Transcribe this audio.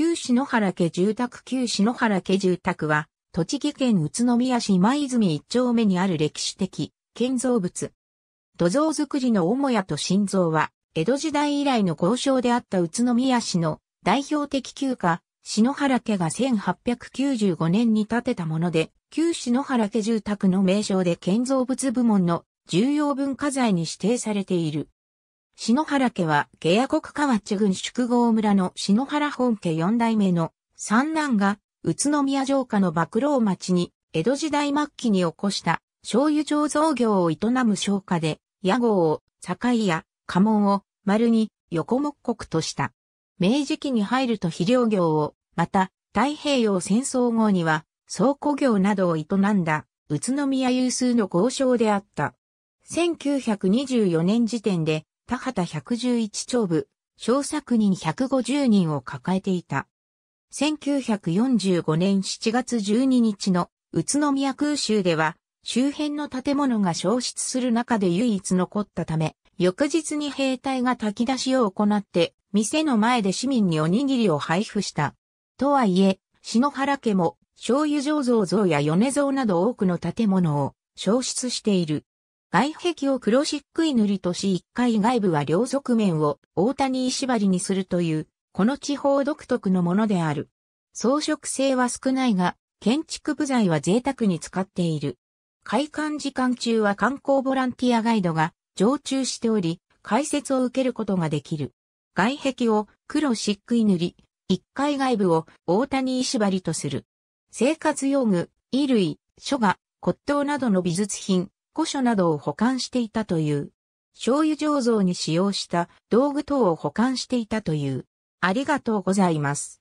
旧篠原家住宅旧篠原家住宅は、栃木県宇都宮市今泉一丁目にある歴史的建造物。土蔵造りの母屋と心臓は、江戸時代以来の交渉であった宇都宮市の代表的旧家、篠原家が1895年に建てたもので、旧篠原家住宅の名称で建造物部門の重要文化財に指定されている。篠原家は、下野国河内郡宿郷村の篠原本家四代目の三男が、宇都宮城下の幕老町に、江戸時代末期に起こした醤油醸造業を営む商家で、屋号を、境や、家紋を、丸に、横木国とした。明治期に入ると肥料業を、また、太平洋戦争後には、倉庫業などを営んだ、宇都宮有数の豪商であった。1924年時点で、田畑111町部、小作人150人を抱えていた。1945年7月12日の宇都宮空襲では、周辺の建物が消失する中で唯一残ったため、翌日に兵隊が炊き出しを行って、店の前で市民におにぎりを配布した。とはいえ、篠原家も、醤油醸造像や米像など多くの建物を消失している。外壁を黒漆喰塗りとし1階外部は両側面を大谷石張にするという、この地方独特のものである。装飾性は少ないが、建築部材は贅沢に使っている。開館時間中は観光ボランティアガイドが常駐しており、解説を受けることができる。外壁を黒漆喰塗り、1階外部を大谷石張とする。生活用具、衣類、書画、骨董などの美術品、古書などを保管していたという。醤油醸造に使用した道具等を保管していたという。ありがとうございます。